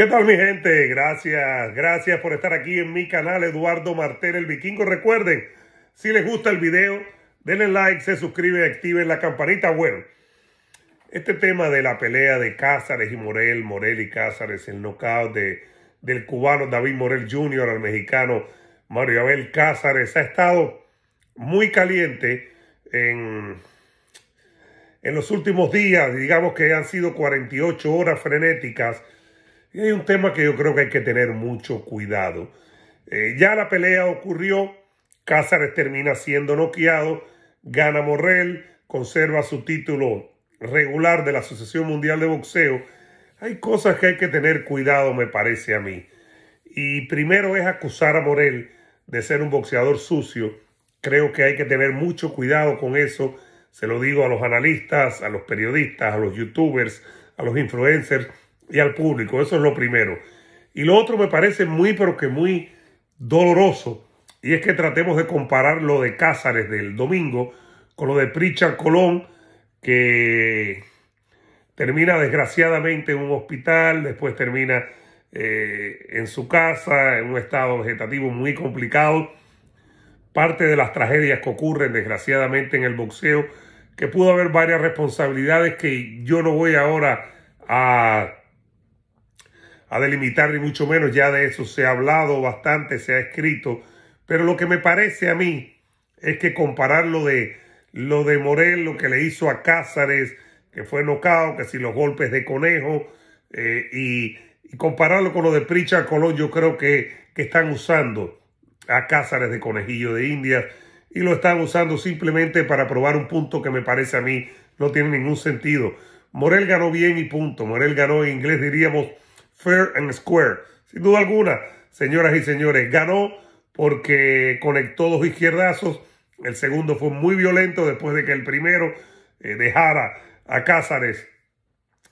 ¿Qué tal mi gente? Gracias, gracias por estar aquí en mi canal Eduardo Martel el Vikingo. Recuerden, si les gusta el video, denle like, se suscriben, activen la campanita. Bueno, este tema de la pelea de Cázares y Morel, Morel y Cázares, el knockout de, del cubano David Morel Jr. al mexicano Mario Abel Cázares, ha estado muy caliente en, en los últimos días, digamos que han sido 48 horas frenéticas y hay un tema que yo creo que hay que tener mucho cuidado. Eh, ya la pelea ocurrió, Cázares termina siendo noqueado, gana Morel, conserva su título regular de la Asociación Mundial de Boxeo. Hay cosas que hay que tener cuidado, me parece a mí. Y primero es acusar a Morel de ser un boxeador sucio. Creo que hay que tener mucho cuidado con eso. Se lo digo a los analistas, a los periodistas, a los youtubers, a los influencers y al público. Eso es lo primero. Y lo otro me parece muy, pero que muy doloroso, y es que tratemos de comparar lo de Cázares del domingo con lo de Pritchard Colón, que termina desgraciadamente en un hospital, después termina eh, en su casa, en un estado vegetativo muy complicado. Parte de las tragedias que ocurren desgraciadamente en el boxeo, que pudo haber varias responsabilidades que yo no voy ahora a a delimitar, ni mucho menos, ya de eso se ha hablado bastante, se ha escrito, pero lo que me parece a mí es que comparar lo de, lo de Morel, lo que le hizo a Cázares, que fue nocao, que si los golpes de conejo, eh, y, compararlo con lo de Pricha Colón, yo creo que, que están usando a Cázares de conejillo de Indias y lo están usando simplemente para probar un punto que me parece a mí no tiene ningún sentido. Morel ganó bien y punto. Morel ganó en inglés diríamos fair and square. Sin duda alguna, señoras y señores, ganó porque conectó dos izquierdazos. El segundo fue muy violento después de que el primero eh, dejara a Cázares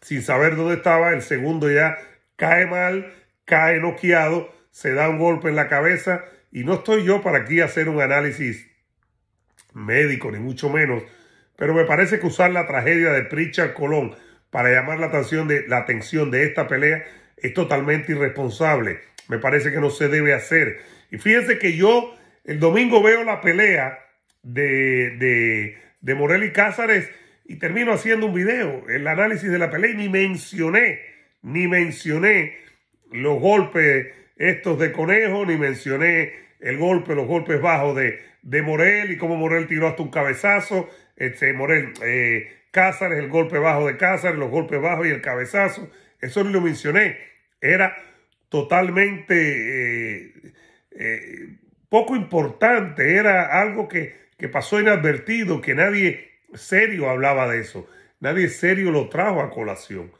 sin saber dónde estaba. El segundo ya cae mal, cae noqueado, se da un golpe en la cabeza. Y no estoy yo para aquí hacer un análisis médico, ni mucho menos. Pero me parece que usar la tragedia de Pritchard Colón para llamar la atención de, la atención de esta pelea es totalmente irresponsable. Me parece que no se debe hacer. Y fíjense que yo el domingo veo la pelea de, de, de Morel y Cázares y termino haciendo un video, el análisis de la pelea, y ni mencioné, ni mencioné los golpes estos de Conejo, ni mencioné el golpe, los golpes bajos de, de Morel y cómo Morel tiró hasta un cabezazo, este Morel, eh, Cázares, el golpe bajo de Cázares, los golpes bajos y el cabezazo. Eso lo mencioné. Era totalmente eh, eh, poco importante. Era algo que, pasó inadvertido, que nadie serio hablaba de eso. Nadie serio lo trajo a colación.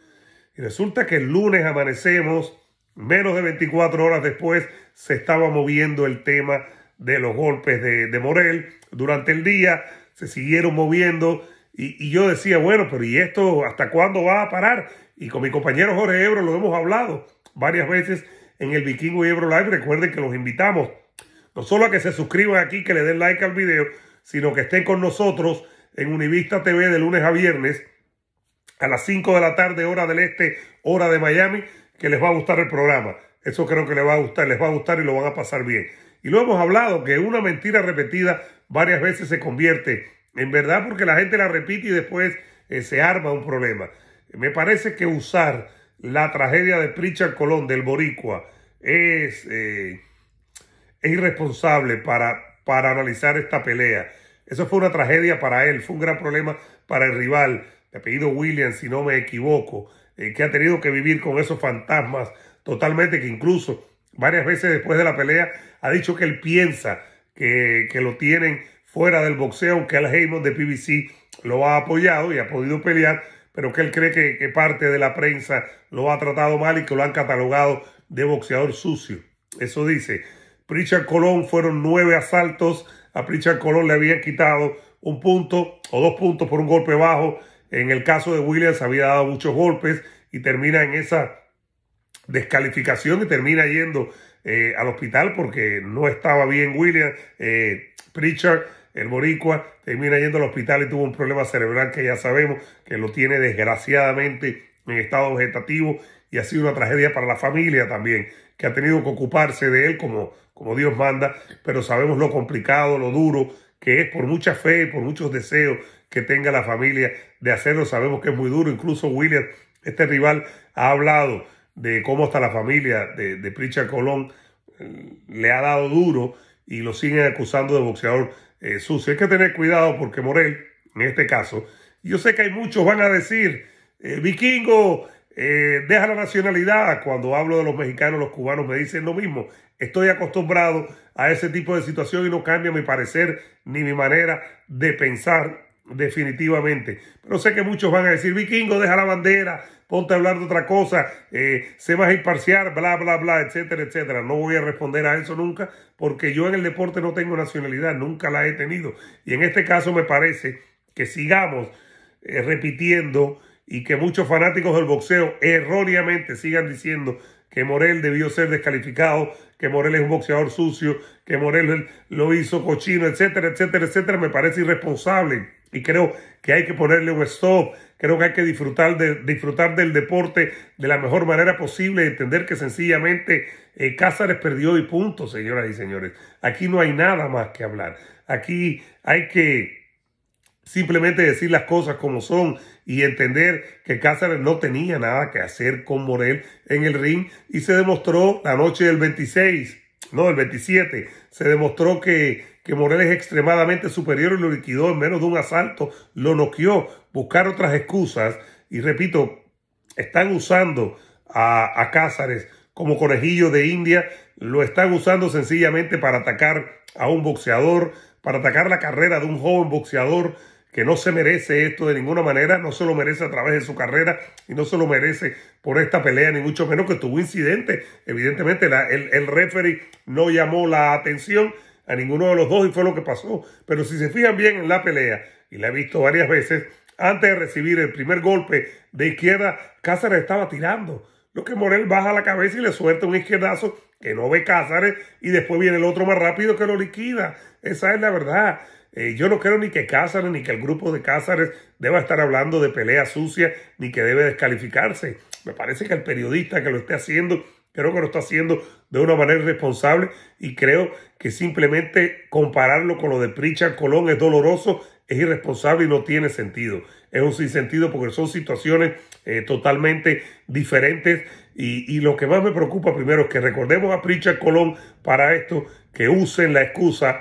Y resulta que el lunes amanecemos, menos de 24 horas después, se estaba moviendo el tema de los golpes de, de Morel. Durante el día se siguieron moviendo y, yo decía, bueno, pero ¿y esto hasta cuándo va a parar? Y con mi compañero Jorge Ebro lo hemos hablado varias veces en el Vikingo y Ebro Live. Recuerden que los invitamos no solo a que se suscriban aquí, que le den like al video, sino que estén con nosotros en Univista TV de lunes a viernes a las 5 de la tarde, hora del este, hora de Miami, que les va a gustar el programa. Eso creo que les va a gustar, les va a gustar y lo van a pasar bien. Y lo hemos hablado, que una mentira repetida varias veces se convierte en verdad, porque la gente la repite y después eh, se arma un problema. Me parece que usar la tragedia de Pritchard Colón, del Boricua, eh, es, irresponsable para, para analizar esta pelea. Eso fue una tragedia para él, fue un gran problema para el rival, de apellido William, si no me equivoco, eh, que ha tenido que vivir con esos fantasmas totalmente, que incluso varias veces después de la pelea ha dicho que él piensa que, que lo tienen fuera del boxeo, aunque el Heyman de PBC lo ha apoyado y ha podido pelear, pero que él cree que, parte de la prensa lo ha tratado mal y que lo han catalogado de boxeador sucio. Eso dice. Pritchard Colón fueron nueve asaltos. A Pritchard Colón le habían quitado un punto o dos puntos por un golpe bajo. En el caso de Williams había dado muchos golpes y termina en esa descalificación y termina yendo eh, al hospital porque no estaba bien Williams. Eh, Pritchard el boricua termina yendo al hospital y tuvo un problema cerebral que ya sabemos que lo tiene desgraciadamente en estado vegetativo y ha sido una tragedia para la familia también, que ha tenido que ocuparse de él como, como Dios manda, pero sabemos lo complicado, lo duro que es por mucha fe y por muchos deseos que tenga la familia de hacerlo. Sabemos que es muy duro, incluso William, este rival, ha hablado de cómo hasta la familia de, de Pritchard Colón eh, le ha dado duro y lo siguen acusando de boxeador eh, sucio. Hay que tener cuidado porque Morel, en este caso, yo sé que hay muchos van a decir, eh, vikingo, eh, deja la nacionalidad. Cuando hablo de los mexicanos, los cubanos me dicen lo mismo. Estoy acostumbrado a ese tipo de situación y no cambia mi parecer ni mi manera de pensar definitivamente. Pero sé que muchos van a decir, vikingo, deja la bandera, ponte a hablar de otra cosa, eh, se va a imparciar, bla, bla, bla, etcétera, etcétera. No voy a responder a eso nunca, porque yo en el deporte no tengo nacionalidad, nunca la he tenido. Y en este caso me parece que sigamos eh, repitiendo y que muchos fanáticos del boxeo erróneamente sigan diciendo que Morel debió ser descalificado, que Morel es un boxeador sucio, que Morel lo hizo cochino, etcétera, etcétera, etcétera, me parece irresponsable y creo que hay que ponerle un stop, creo que hay que disfrutar, de, disfrutar del deporte de la mejor manera posible, entender que sencillamente eh, Cáceres perdió y punto, señoras y señores. Aquí no hay nada más que hablar. Aquí hay que simplemente decir las cosas como son y entender que Cáceres no tenía nada que hacer con Morel en el ring y se demostró la noche del 26, no, el 27, se demostró que que Morel es extremadamente superior y lo liquidó en menos de un asalto, lo noqueó, buscar otras excusas. Y repito, están usando a, a Cázares como conejillo de India, lo están usando sencillamente para atacar a un boxeador, para atacar la carrera de un joven boxeador que no se merece esto de ninguna manera, no se lo merece a través de su carrera y no se lo merece por esta pelea, ni mucho menos que tuvo incidente. Evidentemente, el, el referee no llamó la atención, a ninguno de los dos y fue lo que pasó. Pero si se fijan bien en la pelea, y la he visto varias veces, antes de recibir el primer golpe de izquierda, Cáceres estaba tirando. Lo que Morel baja la cabeza y le suelta un izquierdazo que no ve Cáceres y después viene el otro más rápido que lo liquida. Esa es la verdad. Eh, yo no creo ni que Cáceres ni que el grupo de Cáceres deba estar hablando de pelea sucia ni que debe descalificarse. Me parece que el periodista que lo esté haciendo, creo que lo está haciendo de una manera responsable y creo que simplemente compararlo con lo de Pritchard Colón es doloroso, es irresponsable y no tiene sentido. Es un sinsentido porque son situaciones eh, totalmente diferentes. Y, lo que más me preocupa primero es que recordemos a Pritchard Colón para esto, que usen la excusa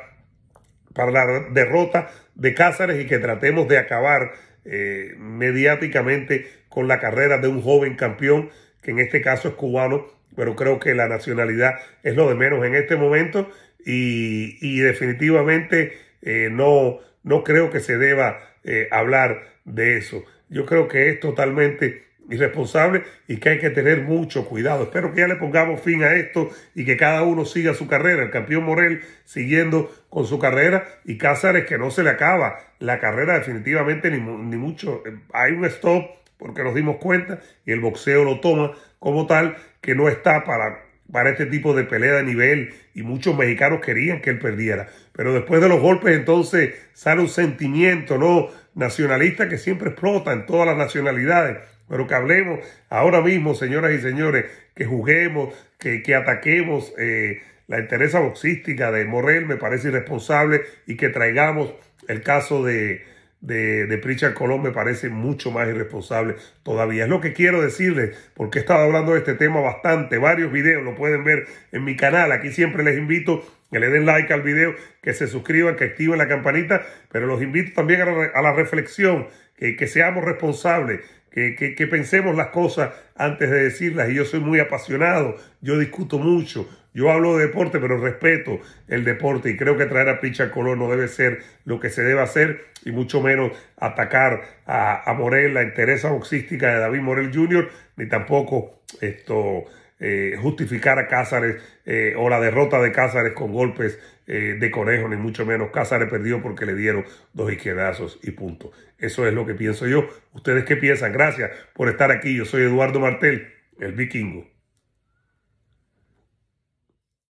para la derrota de Cáceres y que tratemos de acabar eh, mediáticamente con la carrera de un joven campeón, que en este caso es cubano, pero creo que la nacionalidad es lo de menos en este momento y, definitivamente eh, no, no creo que se deba eh, hablar de eso. Yo creo que es totalmente irresponsable y que hay que tener mucho cuidado. Espero que ya le pongamos fin a esto y que cada uno siga su carrera. El campeón Morel siguiendo con su carrera y Cázares que no se le acaba la carrera definitivamente ni, ni mucho. Hay un stop porque nos dimos cuenta y el boxeo lo toma como tal que no está para para este tipo de pelea de nivel y muchos mexicanos querían que él perdiera. Pero después de los golpes entonces sale un sentimiento ¿no? nacionalista que siempre explota en todas las nacionalidades. Pero que hablemos ahora mismo, señoras y señores, que juguemos, que, que ataquemos eh, la entereza boxística de Morrell, me parece irresponsable, y que traigamos el caso de, de, de Colón me parece mucho más irresponsable todavía. Es lo que quiero decirles, porque he estado hablando de este tema bastante, varios videos, lo pueden ver en mi canal. Aquí siempre les invito que le den like al video, que se suscriban, que activen la campanita, pero los invito también a la, reflexión, que, seamos responsables, que, que pensemos las cosas antes de decirlas. Y yo soy muy apasionado, yo discuto mucho, yo hablo de deporte, pero respeto el deporte y creo que traer a Picha Colón no debe ser lo que se debe hacer y mucho menos atacar a, Morel, la interesa boxística de David Morel Jr., ni tampoco esto eh, justificar a Cázares eh, o la derrota de Cázares con golpes eh, de conejo, ni mucho menos. Cázares perdió porque le dieron dos izquierdazos y punto. Eso es lo que pienso yo. ¿Ustedes qué piensan? Gracias por estar aquí. Yo soy Eduardo Martel, el vikingo.